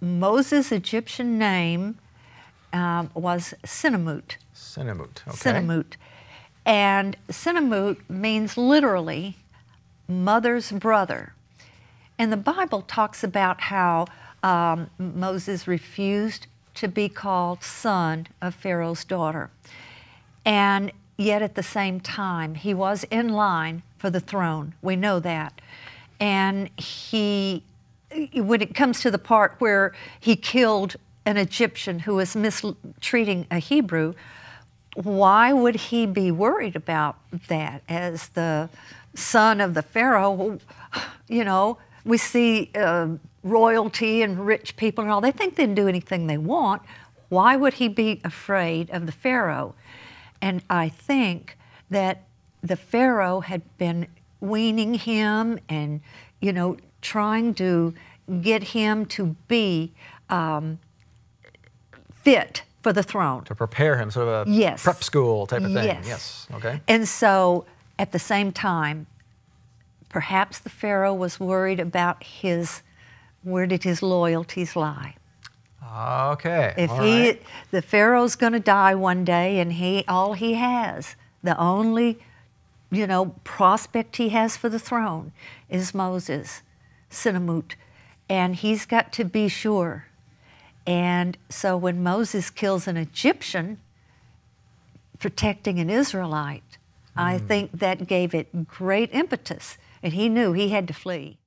Moses' Egyptian name um, was Sinemut. Sinamut. okay. Sinamut, And Sinemut means literally mother's brother. And the Bible talks about how um, Moses refused to be called son of Pharaoh's daughter. And yet at the same time, he was in line for the throne. We know that. And he when it comes to the part where he killed an Egyptian who was mistreating a Hebrew, why would he be worried about that as the son of the Pharaoh? You know, we see uh, royalty and rich people and all, they think they can do anything they want. Why would he be afraid of the Pharaoh? And I think that the Pharaoh had been weaning him and, you know, trying to get him to be um, fit for the throne. To prepare him, sort of a yes. prep school type of thing. Yes. yes. Okay. And so at the same time, perhaps the Pharaoh was worried about his, where did his loyalties lie? Okay. If all he, right. the Pharaoh's going to die one day, and he, all he has, the only you know, prospect he has for the throne is Moses, Sinamut, And he's got to be sure. And so when Moses kills an Egyptian protecting an Israelite, mm. I think that gave it great impetus. And he knew he had to flee.